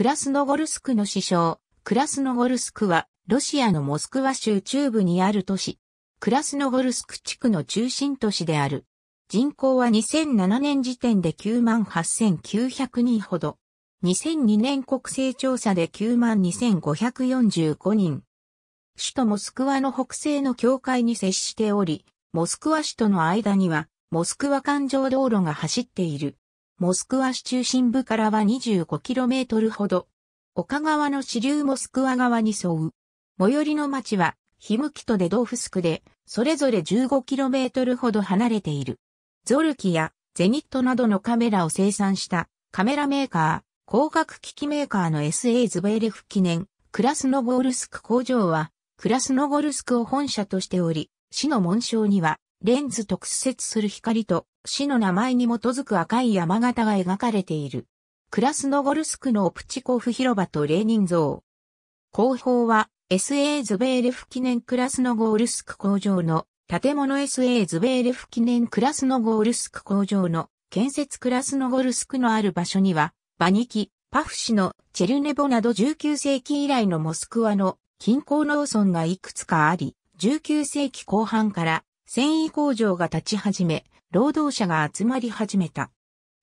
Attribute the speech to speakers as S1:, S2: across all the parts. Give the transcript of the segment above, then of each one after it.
S1: クラスノゴルスクの師匠、クラスノゴルスクは、ロシアのモスクワ州中部にある都市、クラスノゴルスク地区の中心都市である。人口は2007年時点で98,900人ほど。2002年国勢調査で92,545人。首都モスクワの北西の境界に接しており、モスクワ市との間には、モスクワ環状道路が走っている。モスクワ市中心部からは 25km ほど。丘川の支流モスクワ川に沿う。最寄りの町は、ヒムキとデドーフスクで、それぞれ 15km ほど離れている。ゾルキやゼニットなどのカメラを生産したカメラメーカー、工学機器メーカーの SA ズベーレフ記念、クラスノゴールスク工場は、クラスノゴルスクを本社としており、市の紋章には、レンズと屈折する光と市の名前に基づく赤い山形が描かれている。クラスノゴルスクのオプチコフ広場とレーニン像。後方は SA ズベーレフ記念クラスノゴールスク工場の建物 SA ズベーレフ記念クラスノゴールスク工場の建設クラスノゴルスクのある場所にはバニキ、パフ氏のチェルネボなど19世紀以来のモスクワの近郊農村がいくつかあり、19世紀後半から繊維工場が立ち始め、労働者が集まり始めた。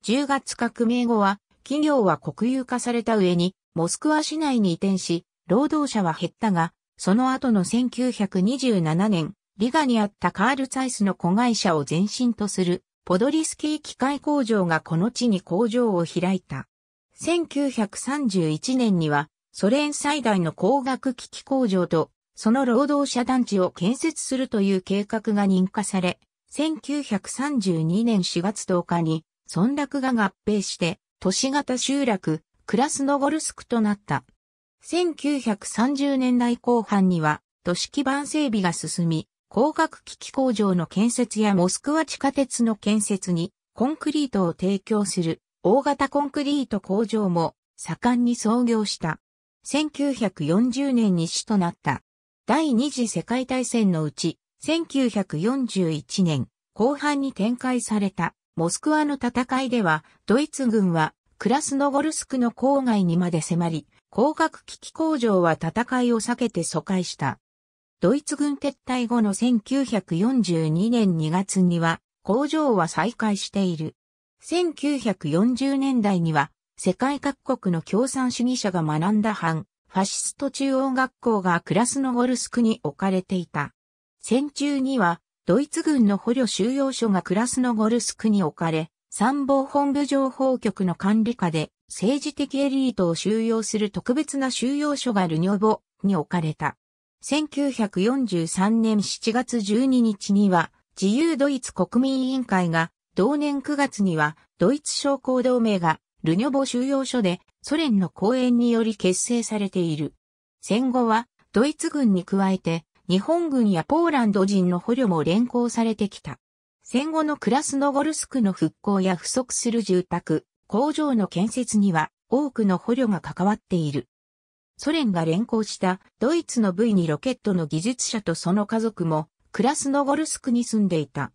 S1: 10月革命後は、企業は国有化された上に、モスクワ市内に移転し、労働者は減ったが、その後の1927年、リガにあったカール・ツァイスの子会社を前身とする、ポドリスキー機械工場がこの地に工場を開いた。1931年には、ソ連最大の工学機器工場と、その労働者団地を建設するという計画が認可され、1932年4月10日に村落が合併して都市型集落クラスノゴルスクとなった。1930年代後半には都市基盤整備が進み、光学機器工場の建設やモスクワ地下鉄の建設にコンクリートを提供する大型コンクリート工場も盛んに創業した。1940年に死となった。第二次世界大戦のうち1941年後半に展開されたモスクワの戦いでは、ドイツ軍はクラスノゴルスクの郊外にまで迫り、広学機器工場は戦いを避けて疎開した。ドイツ軍撤退後の1942年2月には工場は再開している。1940年代には世界各国の共産主義者が学んだ反ファシスト中央学校がクラスノゴルスクに置かれていた。戦中には、ドイツ軍の捕虜収容所がクラスノゴルスクに置かれ、参謀本部情報局の管理下で政治的エリートを収容する特別な収容所がルニョボに置かれた。1943年7月12日には自由ドイツ国民委員会が同年9月にはドイツ商工同盟がルニョボ収容所でソ連の公演により結成されている。戦後はドイツ軍に加えて日本軍やポーランド人の捕虜も連行されてきた。戦後のクラスノゴルスクの復興や不足する住宅、工場の建設には多くの捕虜が関わっている。ソ連が連行したドイツの V2 ロケットの技術者とその家族もクラスノゴルスクに住んでいた。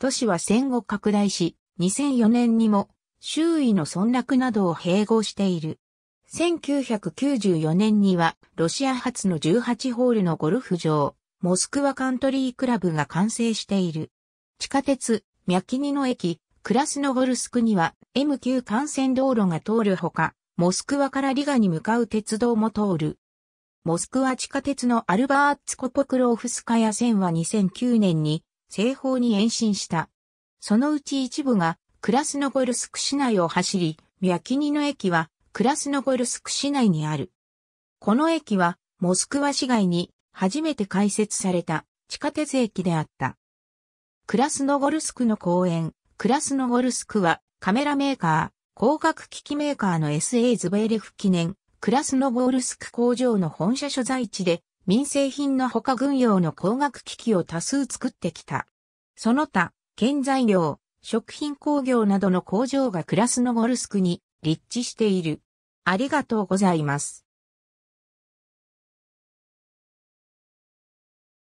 S1: 都市は戦後拡大し、2004年にも周囲の村落などを併合している。1994年にはロシア発の18ホールのゴルフ場、モスクワカントリークラブが完成している。地下鉄、ミャキニの駅、クラスノゴルスクには M 級幹線道路が通るほか、モスクワからリガに向かう鉄道も通る。モスクワ地下鉄のアルバーツコポクローフスカヤ線は2009年に西方に延伸した。そのうち一部がクラスノゴルスク市内を走り、ミャキニの駅はクラスノゴルスク市内にある。この駅はモスクワ市外に初めて開設された地下鉄駅であった。クラスノゴルスクの公園、クラスノゴルスクはカメラメーカー、光学機器メーカーの SA ズベーレフ記念、クラスノゴルスク工場の本社所在地で民生品の他軍用の工学機器を多数作ってきた。その他、建材料、食品工業などの工場がクラスノゴルスクに立地している。ありがとうございます。